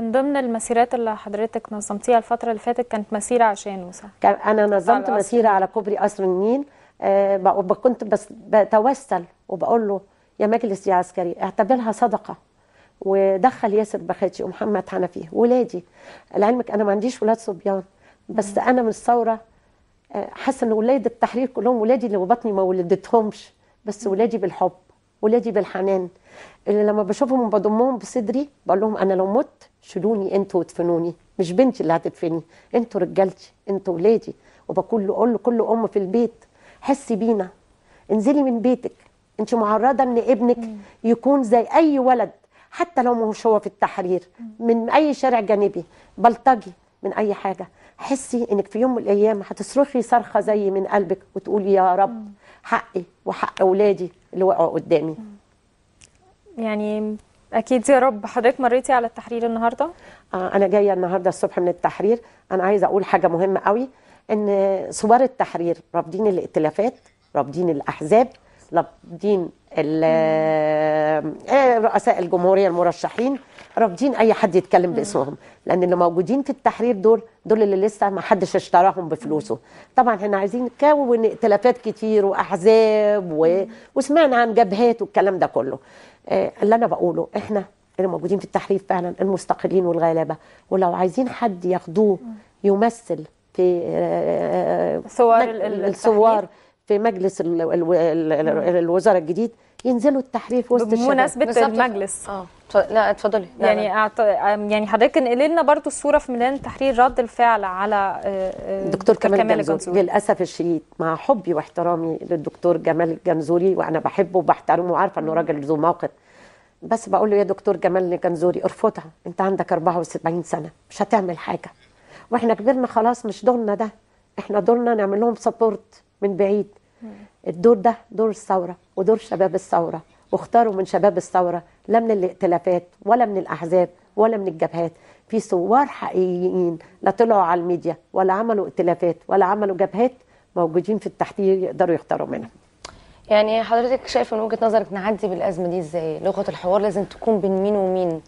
من ضمن المسيرات اللي حضرتك نظمتيها الفترة اللي فاتت كانت مسيرة عشان صح؟ كان أنا نظمت على مسيرة على كوبري قصر النيل آه كنت بس بتوسل وبقول له يا مجلس يا عسكري اعتبرها صدقة ودخل ياسر بخاتي ومحمد حنفي ولادي لعلمك أنا ما عنديش ولاد صبيان بس مم. أنا من الثورة آه، حاسة إن ولاد التحرير كلهم ولادي اللي بطني ما ولدتهمش بس ولادي بالحب ولادي بالحنان اللي لما بشوفهم بضمهم بصدري بقول لهم انا لو مت شيلوني انتوا وادفنوني مش بنتي اللي هتدفني انتوا رجالتي انتوا ولادي وبقول له اقول كل ام في البيت حسي بينا انزلي من بيتك انت معرضه ان ابنك يكون زي اي ولد حتى لو مش هو في التحرير من اي شارع جانبي بلطجي من اي حاجه حسي انك في يوم من الايام هتصرخي صرخه زي من قلبك وتقولي يا رب حقي وحق اولادي اللي وقعوا قدامي يعني اكيد يا رب حضرتك مريتي على التحرير النهارده آه انا جايه النهارده الصبح من التحرير انا عايزه اقول حاجه مهمه قوي ان صور التحرير رافضين الائتلافات رافضين الاحزاب رافضين آه، آه، رؤساء الجمهوريه المرشحين رافضين اي حد يتكلم باسمهم لان اللي موجودين في التحرير دول دول اللي لسه ما حدش اشتراهم بفلوسه طبعا احنا عايزين نكون ائتلافات كتير واحزاب و... وسمعنا عن جبهات والكلام ده كله آه، اللي انا بقوله احنا اللي موجودين في التحرير فعلا المستقلين والغلابه ولو عايزين حد ياخدوه يمثل في صور الثوار في مجلس الوزراء الجديد ينزلوا التحرير في وسط الشباب بمناسبه المجلس اه لا اتفضلي يعني أعط... يعني حضرتك انقلي لنا برضه الصوره في ميدان التحرير رد الفعل على الدكتور آه، آه، كمال الجنزوري للاسف الشديد مع حبي واحترامي للدكتور جمال الجنزوري وانا بحبه وبحترمه وعارفه انه راجل ذو موقف بس بقول له يا دكتور جمال الجنزوري ارفضها انت عندك 74 سنه مش هتعمل حاجه واحنا كبرنا خلاص مش دورنا ده احنا دورنا نعمل لهم سبورت من بعيد الدور ده دور الثورة ودور شباب الثورة واختاروا من شباب الثورة لا من الائتلافات ولا من الأحزاب ولا من الجبهات في ثوار حقيقيين لا طلعوا على الميديا ولا عملوا ائتلافات ولا عملوا جبهات موجودين في التحرير يقدروا يختاروا منها يعني حضرتك شايفه من وجهه نظرك نعدي بالازمه دي ازاي لغه الحوار لازم تكون بين مين ومين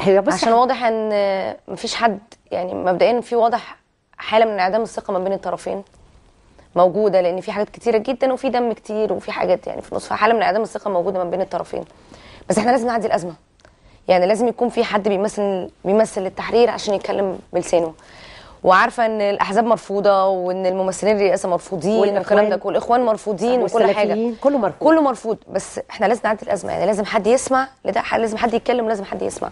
هي بس عشان واضح ان مفيش حد يعني مبدئيا في واضح حاله من انعدام الثقه ما بين الطرفين موجوده لان في حاجات كتيره جدا وفي دم كتير وفي حاجات يعني في نصف حاله من عدم الثقه موجوده ما بين الطرفين بس احنا لازم نعدي الازمه يعني لازم يكون في حد بيمثل بيمثل التحرير عشان يتكلم بلسانه وعارفه ان الاحزاب مرفوضه وان الممثلين الرئاسه مرفوضين والكلام ده والاخوان مرفوضين وكل حاجه كله مرفوض كله مرفوض بس احنا لازم نعدي الازمه يعني لازم حد يسمع لده لازم حد يتكلم لازم حد يسمع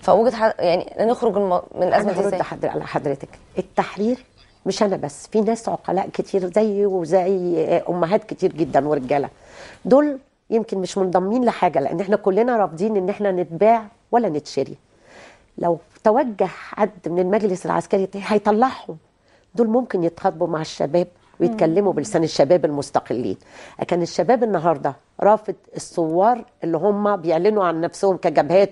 فوجد يعني نخرج من الازمه دي ازاي؟ على حضرتك التحرير مش انا بس في ناس عقلاء كتير زيي وزي امهات كتير جدا ورجاله دول يمكن مش منضمين لحاجه لان احنا كلنا رافضين ان احنا نتباع ولا نتشري لو توجه حد من المجلس العسكري هيطلعهم دول ممكن يتخاطبوا مع الشباب ويتكلموا بلسان الشباب المستقلين لكن الشباب النهارده رافض الثوار اللي هم بيعلنوا عن نفسهم كجبهات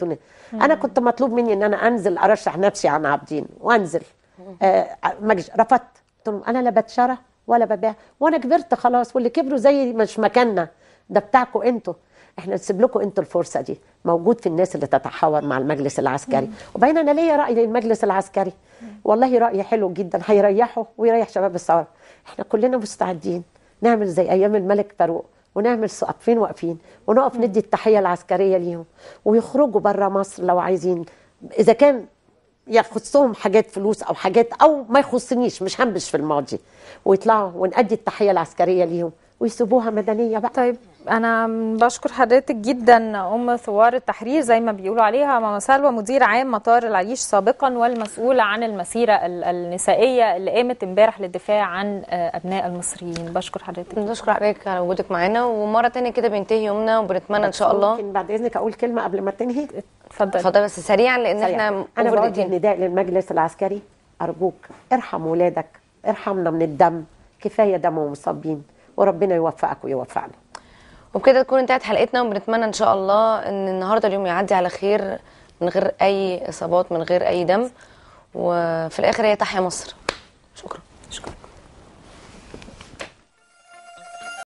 انا كنت مطلوب مني ان انا انزل ارشح نفسي عن عابدين وانزل آه، رفضت قلت لهم انا لا بتشرى ولا ببيع وانا كبرت خلاص واللي كبروا زي مش مكاننا ده بتاعكم انتوا احنا نسيب لكم انتوا الفرصه دي موجود في الناس اللي تتحاور مع المجلس العسكري وبين انا ليا راي للمجلس العسكري والله راي حلو جدا هيريحه ويريح شباب الثوره احنا كلنا مستعدين نعمل زي ايام الملك فاروق ونعمل سقفين واقفين ونقف ندي التحيه العسكريه ليهم ويخرجوا بره مصر لو عايزين اذا كان يخصهم حاجات فلوس او حاجات او ما يخصنيش مش هنبش في الماضي ويطلعوا ونأدي التحيه العسكريه ليهم ويسيبوها مدنيه بقى طيب انا بشكر حضرتك جدا ام ثوار التحرير زي ما بيقولوا عليها ماما سلوى مدير عام مطار العريش سابقا والمسؤوله عن المسيره النسائيه اللي قامت امبارح للدفاع عن آه، ابناء المصريين بشكر حضرتك بشكر حضرتك على وجودك معانا ومره ثانيه كده بينتهي يومنا وبنتمنى ان شاء الله ممكن بعد اذنك اقول كلمه قبل ما تنهي اتفضل اتفضل بس سريعا لان سريعاً. احنا انا بوجه النداء للمجلس العسكري ارجوك ارحم ولادك ارحمنا من الدم كفايه دم ومصابين وربنا يوفقك ويوفقنا وبكده تكون انتهت حلقتنا وبنتمنى ان شاء الله ان النهارده اليوم يعدي على خير من غير اي اصابات من غير اي دم وفي الاخر هي تحيا مصر شكرا شكرا